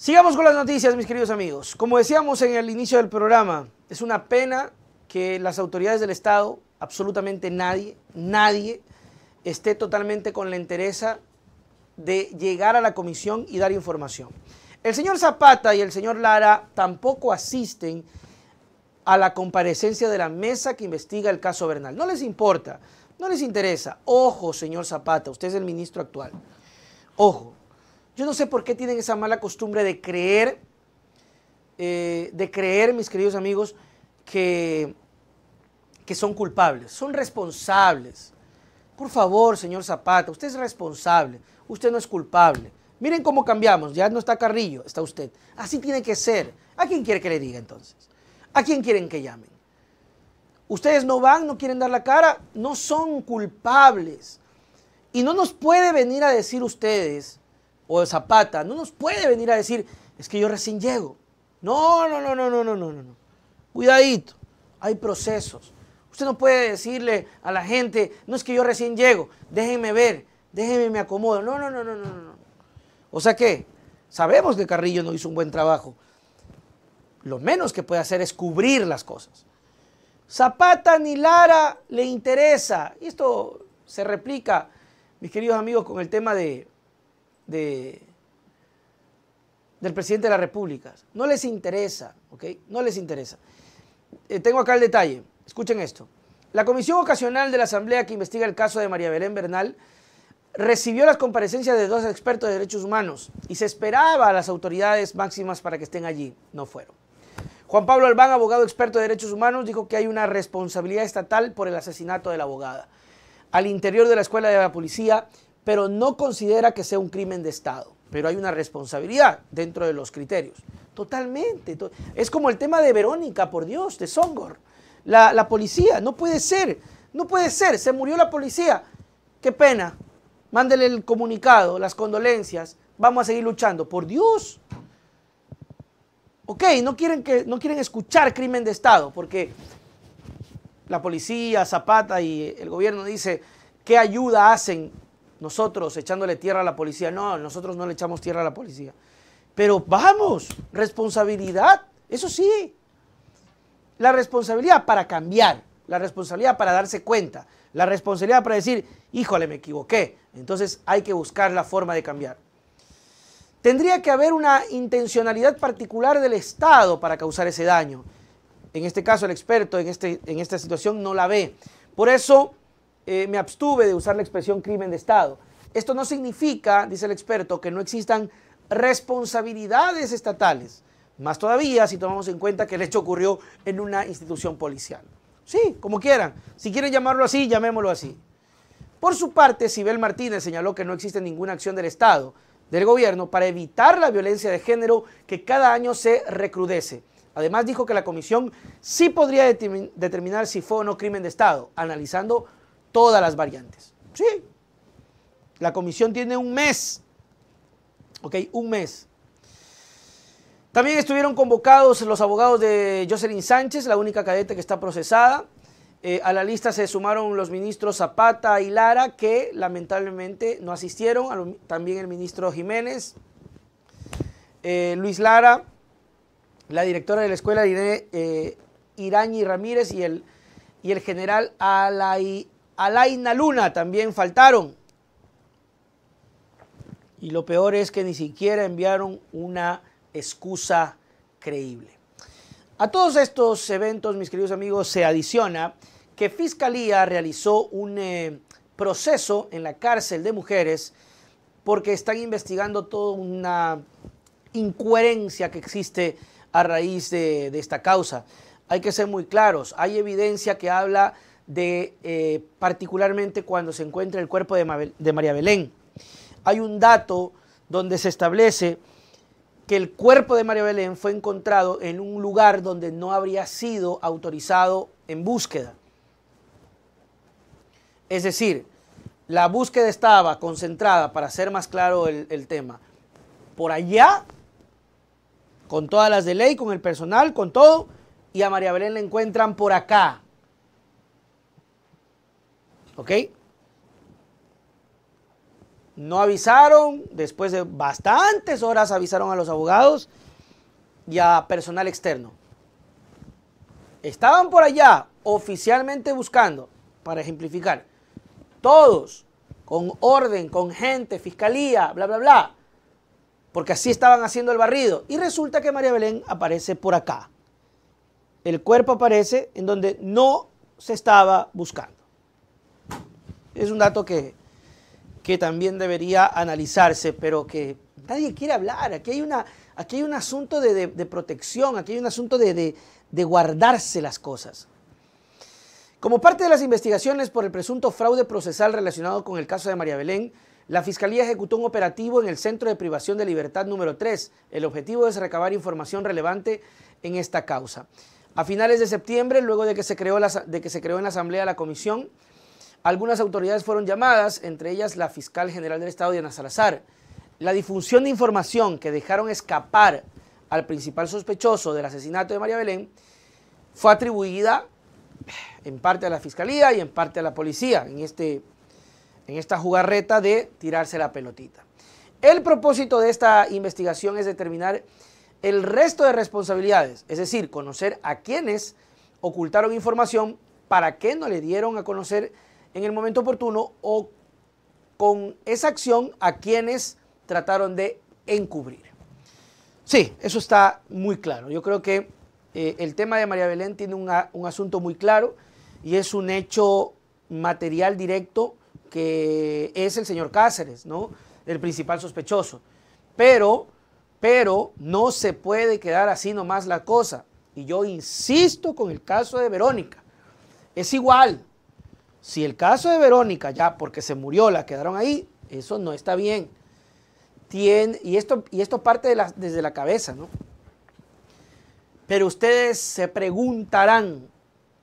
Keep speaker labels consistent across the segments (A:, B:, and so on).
A: Sigamos con las noticias, mis queridos amigos. Como decíamos en el inicio del programa, es una pena que las autoridades del Estado, absolutamente nadie, nadie, esté totalmente con la entereza de llegar a la comisión y dar información. El señor Zapata y el señor Lara tampoco asisten a la comparecencia de la mesa que investiga el caso Bernal. No les importa, no les interesa. Ojo, señor Zapata, usted es el ministro actual. Ojo, yo no sé por qué tienen esa mala costumbre de creer, eh, de creer, mis queridos amigos, que, que son culpables, son responsables. Por favor, señor Zapata, usted es responsable, usted no es culpable. Miren cómo cambiamos, ya no está Carrillo, está usted. Así tiene que ser. ¿A quién quiere que le diga entonces? ¿A quién quieren que llamen? Ustedes no van, no quieren dar la cara, no son culpables. Y no nos puede venir a decir ustedes o Zapata no nos puede venir a decir, es que yo recién llego. No, no, no, no, no, no, no, no. Cuidadito, hay procesos. Usted no puede decirle a la gente, no es que yo recién llego, déjenme ver, déjenme me acomodo. No, no, no, no, no, no. O sea que sabemos que Carrillo no hizo un buen trabajo. Lo menos que puede hacer es cubrir las cosas. Zapata ni Lara le interesa. Y esto se replica, mis queridos amigos, con el tema de, del presidente de la República. No les interesa, ¿ok? No les interesa. Eh, tengo acá el detalle. Escuchen esto. La comisión ocasional de la Asamblea que investiga el caso de María Belén Bernal recibió las comparecencias de dos expertos de derechos humanos y se esperaba a las autoridades máximas para que estén allí. No fueron. Juan Pablo Albán, abogado experto de derechos humanos, dijo que hay una responsabilidad estatal por el asesinato de la abogada. Al interior de la escuela de la policía pero no considera que sea un crimen de Estado. Pero hay una responsabilidad dentro de los criterios. Totalmente. es como el tema de Verónica, por Dios, de Songor. La, policía, no puede ser, no puede ser, se murió la policía. Qué pena. Mándele el comunicado, las condolencias. Vamos a seguir luchando. Por Dios. Ok, no quieren, que, no quieren escuchar crimen de Estado, porque la policía, Zapata y el gobierno dice qué ayuda hacen nosotros echándole tierra a la policía. No, nosotros no le echamos tierra a la policía. Pero vamos, responsabilidad, eso sí. La responsabilidad para cambiar, la responsabilidad para darse cuenta, la responsabilidad para decir, híjole, me equivoqué. Entonces hay que buscar la forma de cambiar. Tendría que haber una intencionalidad particular del Estado para causar ese daño. En este caso, el experto en, este, en esta situación no la ve. Por eso, eh, me abstuve de usar la expresión crimen de Estado. Esto no significa, dice el experto, que no existan responsabilidades estatales, más todavía si tomamos en cuenta que el hecho ocurrió en una institución policial. Sí, como quieran. Si quieren llamarlo así, llamémoslo así. Por su parte, Sibel Martínez señaló que no existe ninguna acción del Estado, del gobierno, para evitar la violencia de género que cada año se recrudece. Además, dijo que la comisión sí podría determinar si fue o no crimen de Estado, analizando todas las variantes. Sí. La comisión tiene un mes. Ok, un mes. También estuvieron convocados los abogados de Jocelyn Sánchez, la única cadete que está procesada. Eh, a la lista se sumaron los ministros Zapata y Lara, que lamentablemente no asistieron. también el ministro Jiménez, eh, Luis Lara, la directora de la escuela Irene, eh, Irañi Ramírez y el, y el general Alay Alaina Luna también faltaron. Y lo peor es que ni siquiera enviaron una excusa creíble. A todos estos eventos, mis queridos amigos, se adiciona que Fiscalía realizó un eh, proceso en la cárcel de mujeres porque están investigando toda una incoherencia que existe a raíz de, de esta causa. Hay que ser muy claros, hay evidencia que habla de eh, particularmente cuando se encuentra el cuerpo de, María Belén. Hay un dato donde se establece que el cuerpo de María Belén fue encontrado en un lugar donde no habría sido autorizado en búsqueda. Es decir, la búsqueda estaba concentrada, para ser más claro el, el, tema, por allá, con todas las de ley, con el personal, con todo, y a María Belén la encuentran por acá. ¿Ok? No avisaron, después de bastantes horas avisaron a los abogados y a personal externo. Estaban por allá oficialmente buscando, para ejemplificar, todos con orden, con gente, fiscalía, bla, bla, bla, porque así estaban haciendo el barrido. Y resulta que María Belén aparece por acá. El cuerpo aparece en donde no se estaba buscando. Es un dato que, que también debería analizarse, pero que nadie quiere hablar. Aquí hay, una, hay un asunto de, protección, aquí hay un asunto de, guardarse las cosas. Como parte de las investigaciones por el presunto fraude procesal relacionado con el caso de María Belén, la Fiscalía ejecutó un operativo en el Centro de Privación de Libertad número 3. El objetivo es recabar información relevante en esta causa. A finales de septiembre, luego de que se creó, de que se creó en la Asamblea la comisión, algunas autoridades fueron llamadas, entre ellas la fiscal general del Estado, Diana Salazar. La difusión de información que dejaron escapar al principal sospechoso del asesinato de María Belén fue atribuida en parte a la fiscalía y en parte a la policía en, este, en esta jugarreta de tirarse la pelotita. El propósito de esta investigación es determinar el resto de responsabilidades, es decir, conocer a quienes ocultaron información, para qué no le dieron a conocer en el momento oportuno o con esa acción a quienes trataron de encubrir. Sí, eso está muy claro. Yo creo que eh, el tema de María Belén tiene un asunto muy claro y es un hecho material directo que es el señor Cáceres, ¿no? El principal sospechoso. Pero, pero no se puede quedar así nomás la cosa. Y yo insisto con el caso de Verónica. Es igual, si el caso de Verónica, ya porque se murió, la quedaron ahí, eso no está bien. y, esto, y esto parte desde la cabeza, ¿no? Pero ustedes se preguntarán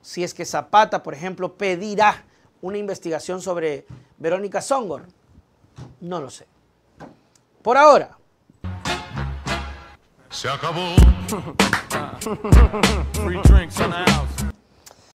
A: si es que Zapata, por ejemplo, pedirá una investigación sobre Verónica Songor. No lo sé. Por ahora. Se acabó. Free drinks in the house.